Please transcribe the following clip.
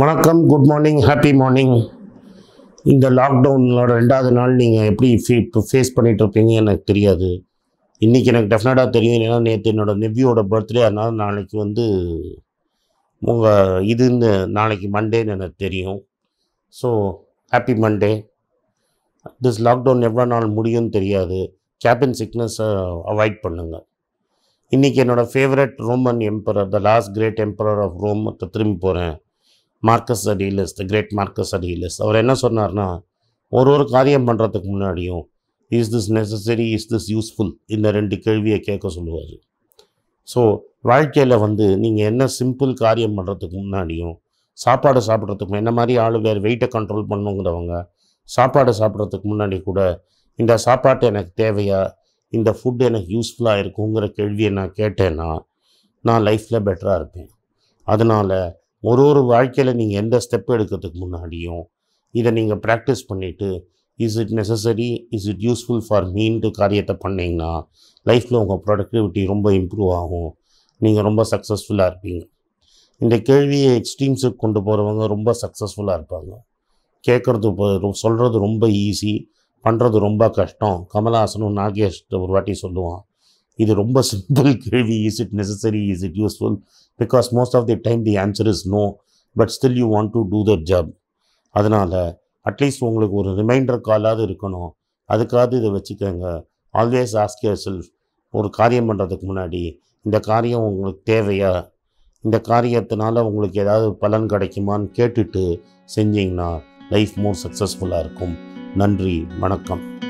வணக்கம் good morning happy morning இந்த லாக்டவுனோட ரெண்டாவது நாள் நீங்கள் எப்படி ஃபே ஃபேஸ் பண்ணிகிட்ருப்பீங்க எனக்கு தெரியாது இன்றைக்கி எனக்கு டெஃபினட்டாக தெரியும் ஏன்னா நேற்று என்னோடய நெவ்வியோட பர்த்டே அதனால் நாளைக்கு வந்து உங்கள் இதுன்னு நாளைக்கு மண்டேன்னு எனக்கு தெரியும் so happy Monday this lockdown எவ்வளோ நாள் முடியும்னு தெரியாது கேபின் சிக்னஸை அவாய்ட் பண்ணுங்கள் இன்றைக்கி என்னோடய favourite Roman emperor the last great emperor of Rome திரும்பி போகிறேன் Marcus Aurelius the great Marcus Aurelius அவர் என்ன சொன்னார்னா ஒரு ஒரு காரியம் பண்ணுறதுக்கு முன்னாடியும் is this necessary is this useful இந்த ரெண்டு கேள்வியை கேட்க சொல்லுவார் ஸோ வாழ்க்கையில் வந்து நீங்கள் என்ன சிம்பிள் காரியம் பண்ணுறதுக்கு முன்னாடியும் சாப்பாடு சாப்பிட்றதுக்கு என்ன மாதிரி ஆளு வேறு வெயிட்டை கண்ட்ரோல் பண்ணுங்கிறவங்க சாப்பாடு சாப்பிட்றதுக்கு முன்னாடி கூட இந்த சாப்பாட்டு எனக்கு தேவையா இந்த ஃபுட் எனக்கு யூஸ்ஃபுல்லாக இருக்குங்கிற கேள்வியை நான் கேட்டேன்னா நான் லைஃப்பில் பெட்டராக இருப்பேன் அதனால் ஒரு ஒரு வாழ்க்கையில் நீங்கள் எந்த ஸ்டெப் எடுக்கிறதுக்கு முன்னாடியும் இதை நீங்கள் ப்ராக்டிஸ் பண்ணிவிட்டு is it necessary is it useful for மீன்ட்டு காரியத்தை பண்ணிங்கன்னா லைஃப்பில் உங்கள் ப்ரொடக்டிவிட்டி ரொம்ப இம்ப்ரூவ் ஆகும் நீங்கள் ரொம்ப சக்ஸஸ்ஃபுல்லாக இருப்பீங்க இந்த கேள்வியை எக்ஸ்ட்ரீம்ஸுக்கு கொண்டு போகிறவங்க ரொம்ப சக்ஸஸ்ஃபுல்லாக இருப்பாங்க கேட்குறது சொல்கிறது ரொம்ப ஈஸி பண்ணுறது ரொம்ப கஷ்டம் கமல்ஹாசனும் நாகேஷ் ஒரு வாட்டி சொல்லுவான் இது ரொம்ப சிம்பிள் கேள்வி is it necessary is it useful because most of the time the answer is no but still you want to do that job அதனால் அட்லீஸ்ட் உங்களுக்கு ஒரு ரிமைண்டர் காலாவது இருக்கணும் அதுக்காவது இதை வச்சுக்கோங்க ஆல்வேஸ் ஆஸ்க் யர் செல்ஃப் ஒரு காரியம் பண்ணுறதுக்கு முன்னாடி இந்த காரியம் உங்களுக்கு தேவையா இந்த காரியத்தினால உங்களுக்கு ஏதாவது பலன் கிடைக்குமான்னு கேட்டுட்டு செஞ்சிங்கன்னா லைஃப் மோர் சக்ஸஸ்ஃபுல்லாக இருக்கும் நன்றி வணக்கம்